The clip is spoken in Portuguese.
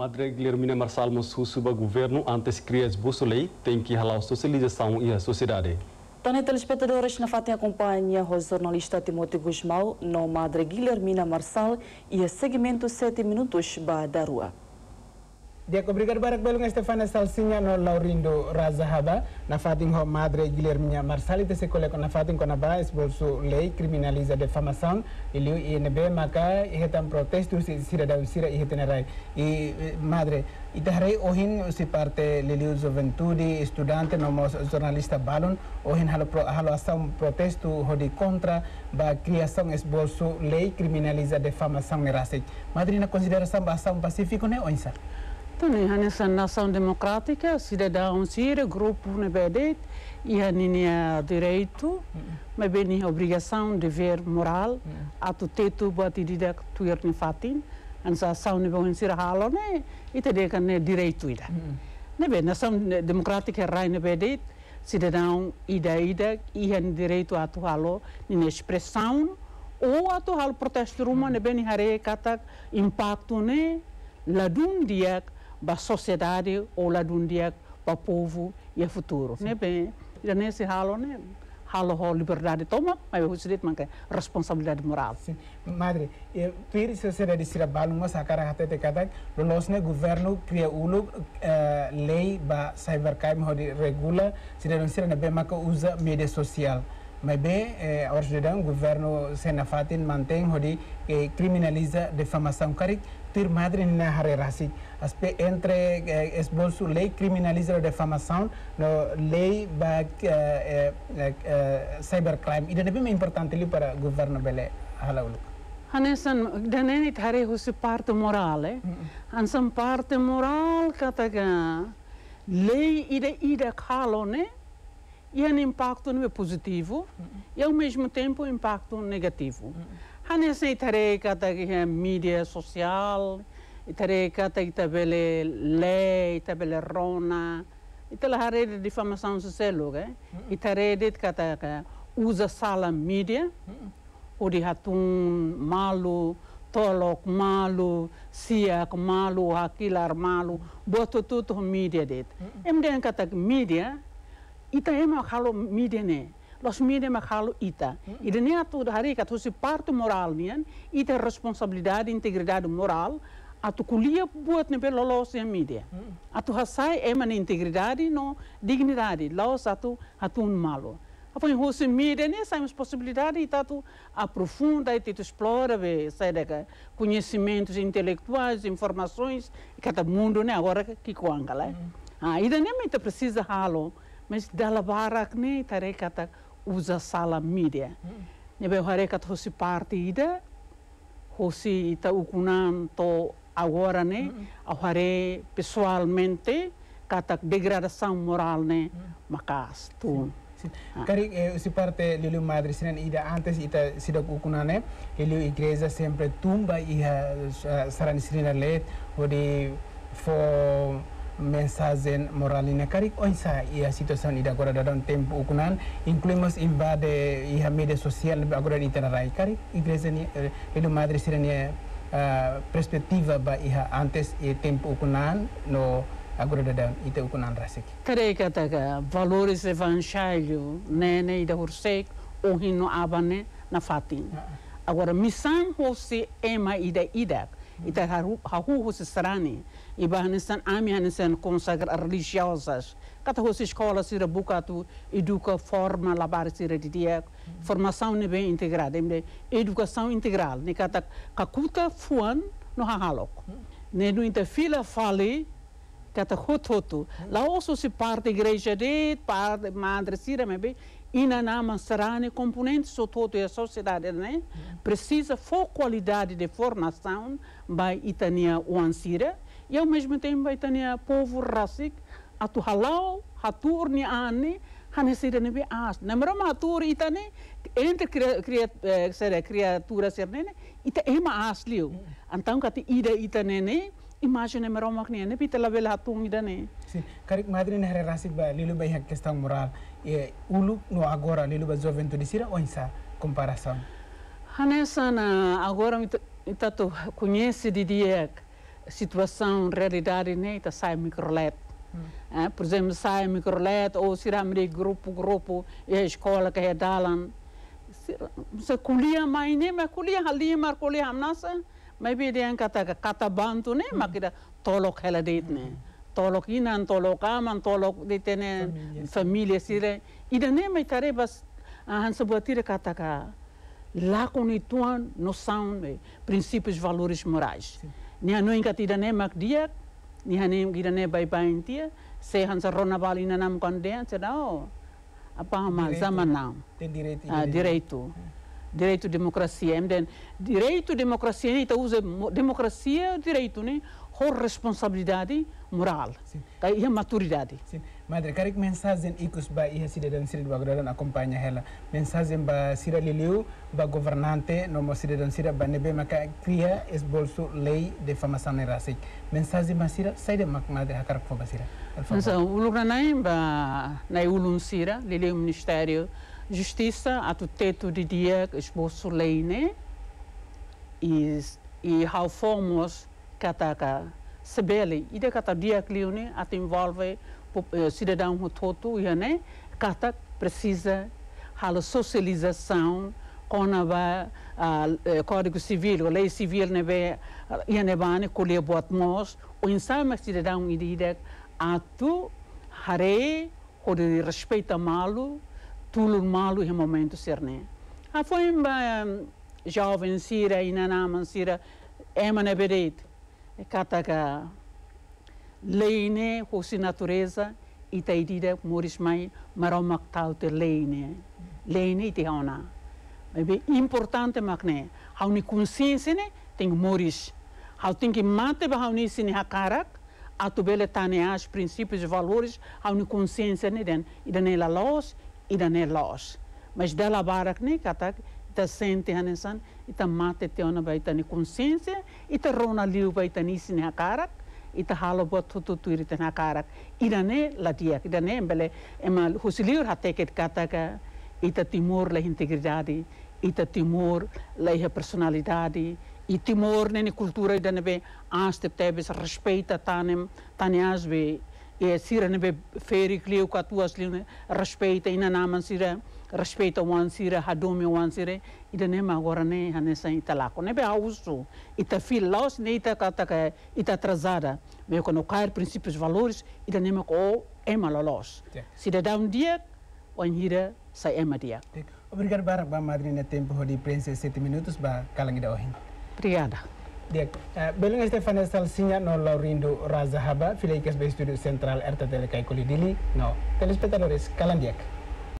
Madre Guilhermina Marçal Salmos, suba governo antes crias Bussolei, tem que ralar a socialização e a sociedade. Tane telespectadores na fatem acompanha o jornalista Timote Guzmão no Madre Guilhermina Marçal e a segmento 7 minutos da rua. Dia ko brigade barak ngai stéphane sall signano laurindo razahaba nafatin ho madre guilhermina marsalite sekole ko nafatin ko naba esbolso ley criminalisa de famasan iliu inb maka hetan protestu si sira da sira hetenerai i e, madre itahrei ohin si parte liliu juventude studente nomos jornalista balon ohin halo pro, halo asam protesto hodi kontra ba es esbolso lei criminaliza defamação nerasik madre na consideração ba asam pacífico ne oinsa يعني ناسيون ديمقراطيكا cidadão sírio, grupo na Bedet, e a linha direito, mas bem a obrigação, dever moral, mm. a tu teto batidida tu ir ni fatin, ansa ação ni bom sírio halo né, e te deca né direito ida. Mm. Né bem, nação democrática rai na Bedet, cidadão ida ida e a direito a tu halo ni expressão ou a tu halo protesto ruma mm. né bem ni hare impacto né ladun diak ba sociedade ou lá de um dia para o povo e o futuro. Sim. Né bem, já nesse halo, né? Halo ho liberdade toma, mas eu disse manca responsabilidade moral. Sim. Madre, e pir sociedade sira balunga sakara hatta te kata lolosne governo cria ulu e, lei ba cybercrime crime di regula sira sira na bem maka usa media sosial. mas bem, eh, hoje ordem o governo Senafatin mantém hodi que eh, criminaliza defamação caric ter madre na harerasi aspe entre eh, esbolso lei criminaliza a defamação no lei ba eh eh, eh, eh, cybercrime ida debe importante li para governo bele halauluk Hanesan, dan ini hari khusus parte moral, eh? Ansan parte moral kataga, lei ida ida kalone, eh? e um impacto não é positivo e ao mesmo tempo um impacto negativo. há é tarefa da mídia social, tarefa da itabele lei, tabela rona, há rede de difamação social, é? e tarefa de kata usa sala mídia, o de hatun malu, tolok malu, siak malu, hakilar malu, boto tudo mídia det. Em den kata mídia, ita ema halo midene los ma halo ita e de neato da harika tusi parte moral nian ita responsabilidade integridade moral atu kulia buat nebe lolos yang media atu hasai eman integridade no dignidade laos atu atu un malo apa yang hosi media ne saimos possibilidade ita tu aprofunda ita tu explora ve sai daga conhecimentos intelectuais informações cada mundo né agora que coanga lá ah ida nem ita precisa halo mas dala barak ne tare kata usa sala media hmm. nebe hare kata hosi partida hosi ita ukunan to agora ne hmm. a hare pessoalmente kata degradação moral ne hmm. makas tu Cari ah. eh, se parte Lulu Madre Sinan ida antes ita sidak ukunane Lulu Igreja sempre tumba iha uh, eh, saran Sinan let odi for mensazen moralina karik e a situação ida agora da um tempo ukunan incluímos invade a mídia social agora de itarai karik igreja ni pelo eh, madre sirania eh, perspectiva ba ia antes e tempo ukunan no agora da ita ukunan rasik karik ataga valores evangelho nene ida o hino abane na fatin agora missão você ema ida idak então, Rahu Sarani e Bahanistan Amihanistan consagra religiosas. Cada rosa escola se bucatu, educa, forma, labar se dia, formação é bem integrada, educação integral. Nicata Kakuta Fuan no Hahalok. Hum. Nenu Interfila Fale, kata goed hotu. Laosu si parte igreja de parte madre sira mebe ina nama serane componente so todo e a sociedade né precisa for qualidade de formação by itania uansira e ao mesmo tempo by itania povo rasik atu halau hatur ni ane hanesira ne be as namra matur itane entre eh, criatura ser nene ita ema asliu então hum. kata ida itanene imagine meromokne ne pitela bela tung idane sim, karik madri ne hare rasik ba lilo ba hak questão moral e ulu no agora lilu ba jovento disira oinsa comparação hanesa na agora ita tu conhece de dia situação realidade ne ita sai microlet é, hmm. eh, por exemplo sai microlet ou siramri grupo grupo e a escola que é dalan se colia mais nem mas colhia ali mas colhia amnasa maybe yang kata kata bantu ne makida tolok hela deit ne tolok inan tolok aman tolok ditene familia sire ida ne mai tare bas han sebuah tira kata ka lakon ituan noção me princípios valoris morais ni hanu ingat ida ne mak dia ni hanu ida ne bai bai tia se han rona bali na nam kon apa hama zaman now direito, direito à democracia. MDN, direito à democracia, então usa democracia direito, né? Com responsabilidade moral Sim. e maturidade. Sim. Madre, quero que mensagem e que os bahia cidadãos de Bagdad acompanha ela. Mensagem para Cira Liliu, para governante, no cidadão Cira, para nebe maka cria esbolso lei de famação e racic. Mensagem para Cira, sai de mak madre, a caracfoba Cira. Então, o lugar não é para na Ulun Cira, Liliu Ministério, justiça a teto de dia esboço lei né e e how formos kataka sebele ide kata dia clione ato envolve cidadão eh, todo e né kata precisa a socialização konaba uh, eh, código civil lei civil nebe yanebane boa botmos o insama cidadão ide ato hare de respeita malu tudo malu he momento né. A ah, foi um jovem sira e nanama sira ema ne né, bedeit. É Kataka leine né? fosse natureza e taidida moris mai leine. Leine e te né? ona. Mas é importante makne. A consciência né tem moris. Hau tem que mate ba hauni sine hakarak atubele taneas princípios e valores a consciência né den. Ida ela los ήταν λαός. Μας δεν λαμβάρακνε κατά τα σέντε άνεσαν, τα μάτε τι όνομα ήταν η κονσίνσια, ή τα ρόνα λίουβα ήταν ίσιν ακάρακ, ή τα χάλοβα τούτου του ήρθαν ακάρακ. Ήτανε λατιακ, ήτανε έμπελε, εμα χωσιλίουρ χατέκετ κατά τα τιμόρ λαϊ ιντεγριδάδι, ή τα τιμόρ λαϊ περσοναλιδάδι, η τιμόρ νένε κουλτούρα ήταν κατα τα τιμορ η τα τιμορ λαι η τιμορ τάνε e sirene be feri kliu ka tua sliune né? respeita ina naman sira respeita wan sira hadumi wan sira ida ne ma agora né? ne hane sa italako tá ne né? be auso ita tá fil laos ne ita tá, kata ka ita atrasada me kono cair princípios valores ida ne ma ko oh, ema lolos cidadão dia wan hira sa ema dia obrigado bara ba madrina tempo de prensa 7 minutos ba kalangi da ohin obrigada Dek, eh, Belum lugeste Salsinya, No signaɗno lawrindo razahaba filay kesɓe studio central rttel kay koli dili no telespectadores, es kala